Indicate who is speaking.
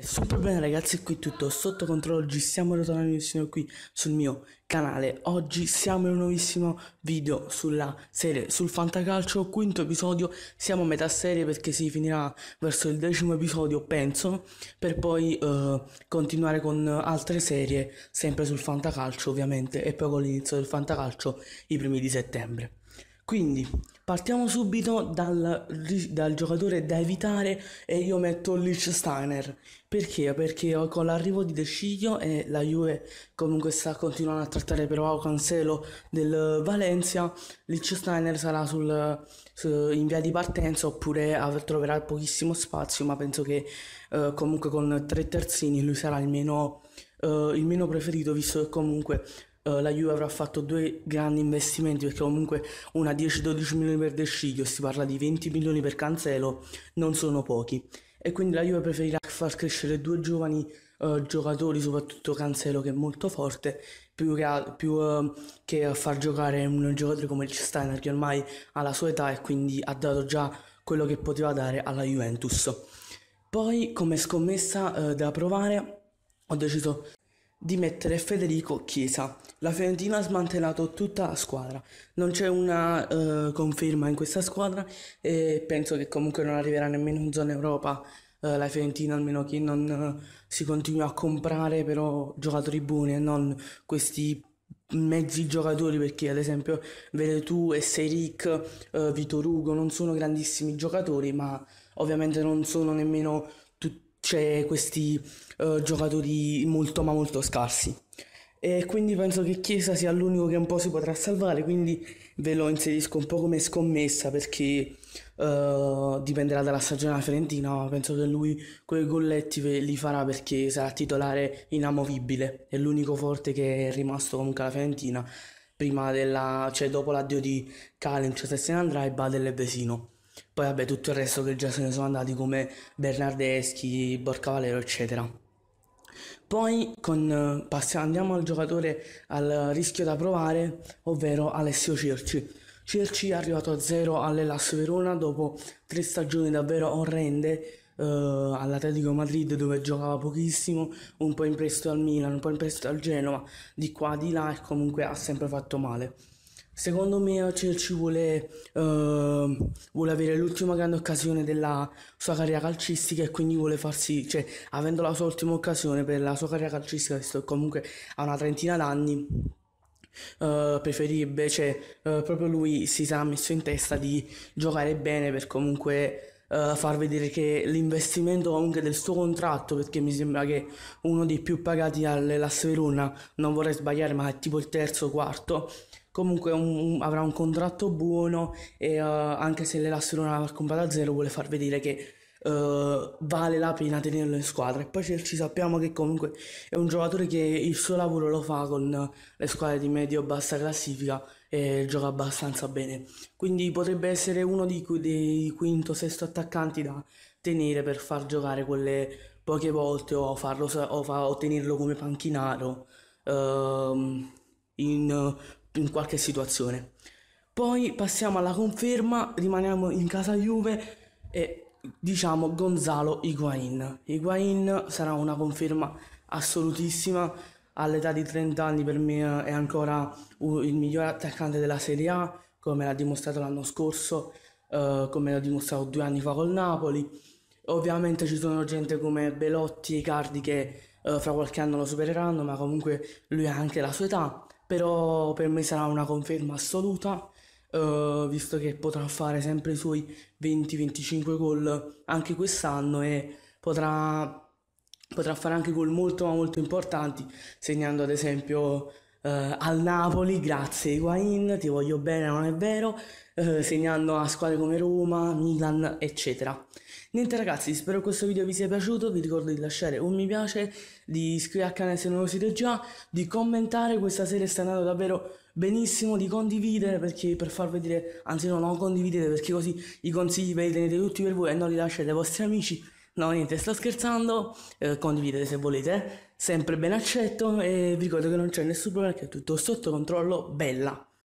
Speaker 1: Super bene ragazzi, qui tutto sotto controllo, oggi siamo ritornati vicino qui sul mio canale Oggi siamo in un nuovissimo video sulla serie sul Fantacalcio, quinto episodio Siamo a metà serie perché si finirà verso il decimo episodio penso Per poi eh, continuare con altre serie sempre sul Fantacalcio ovviamente E poi con l'inizio del Fantacalcio i primi di settembre quindi partiamo subito dal, dal giocatore da evitare e io metto Lich Steiner. Perché? Perché con l'arrivo di De Sciglio e la Juve comunque sta continuando a trattare però Cancelo del Valencia, Lich Steiner sarà sul, su, in via di partenza oppure troverà pochissimo spazio, ma penso che eh, comunque con tre terzini lui sarà il meno, eh, il meno preferito visto che comunque eh, la Juve avrà fatto due grandi investimenti perché comunque una 10-12 milioni per De Sciglio, si parla di 20 milioni per Cancelo, non sono pochi. E quindi la Juve preferirà far crescere due giovani uh, giocatori, soprattutto Cancelo che è molto forte, più che, più, uh, che far giocare un giocatore come il Steiner che ormai ha la sua età e quindi ha dato già quello che poteva dare alla Juventus. Poi come scommessa da provare ho deciso di mettere Federico Chiesa. La Fiorentina ha smantellato tutta la squadra, non c'è una eh, conferma in questa squadra e penso che comunque non arriverà nemmeno in zona Europa eh, la Fiorentina, almeno che non eh, si continui a comprare però giocatori buoni e non questi mezzi giocatori perché ad esempio Veretù e Seric, eh, Vitor Hugo non sono grandissimi giocatori ma ovviamente non sono nemmeno c'è questi uh, giocatori molto ma molto scarsi. E quindi penso che Chiesa sia l'unico che un po' si potrà salvare, quindi ve lo inserisco un po' come scommessa perché uh, dipenderà dalla stagione della Fiorentina, ma penso che lui quei golletti li farà perché sarà titolare inamovibile, è l'unico forte che è rimasto comunque alla Fiorentina, prima della, cioè dopo l'addio di Calem, cioè se se ne andrà e Badel e Vesino. Poi vabbè tutto il resto che già se ne sono andati come Bernardeschi, Borcavalero eccetera. Poi con, passiamo, andiamo al giocatore al rischio da provare, ovvero Alessio Circi. Circi è arrivato a zero all'Elas Verona dopo tre stagioni davvero orrende eh, all'Atletico Madrid dove giocava pochissimo, un po' in prestito al Milan, un po' in prestito al Genova, di qua di là e comunque ha sempre fatto male. Secondo me Chelsea vuole, uh, vuole avere l'ultima grande occasione della sua carriera calcistica e quindi vuole farsi, cioè avendo la sua ultima occasione per la sua carriera calcistica, visto comunque ha una trentina d'anni, uh, preferirebbe, cioè uh, proprio lui si sarà messo in testa di giocare bene per comunque eh, far vedere che l'investimento comunque del suo contratto, perché mi sembra che uno dei più pagati all'Elas Verona, non vorrei sbagliare ma è tipo il terzo o quarto, comunque un, un, avrà un contratto buono e uh, anche se l'Elassero non avrà comprato a zero vuole far vedere che uh, vale la pena tenerlo in squadra e poi ci sappiamo che comunque è un giocatore che il suo lavoro lo fa con le squadre di medio-bassa classifica e gioca abbastanza bene quindi potrebbe essere uno di dei quinto-sesto o attaccanti da tenere per far giocare quelle poche volte o, farlo, o, fa, o tenerlo come panchinaro uh, in in qualche situazione. Poi passiamo alla conferma, rimaniamo in casa Juve e diciamo Gonzalo Higuain. Higuain sarà una conferma assolutissima, all'età di 30 anni per me è ancora il miglior attaccante della Serie A, come l'ha dimostrato l'anno scorso, eh, come l'ha dimostrato due anni fa col Napoli. Ovviamente ci sono gente come Belotti e Cardi che eh, fra qualche anno lo supereranno, ma comunque lui ha anche la sua età però per me sarà una conferma assoluta, eh, visto che potrà fare sempre i suoi 20-25 gol anche quest'anno e potrà, potrà fare anche gol molto ma molto importanti, segnando ad esempio Uh, al Napoli, grazie Higuain, ti voglio bene, non è vero, uh, segnando a squadre come Roma, Milan, eccetera. Niente ragazzi, spero questo video vi sia piaciuto, vi ricordo di lasciare un mi piace, di iscrivervi al canale se non lo siete già, di commentare, questa serie sta andando davvero benissimo, di condividere perché per far vedere, anzi no, non condividete perché così i consigli ve li tenete tutti per voi e non li lasciate ai vostri amici No, niente, sto scherzando, eh, condividete se volete, sempre ben accetto e vi ricordo che non c'è nessun problema, che è tutto sotto controllo, bella.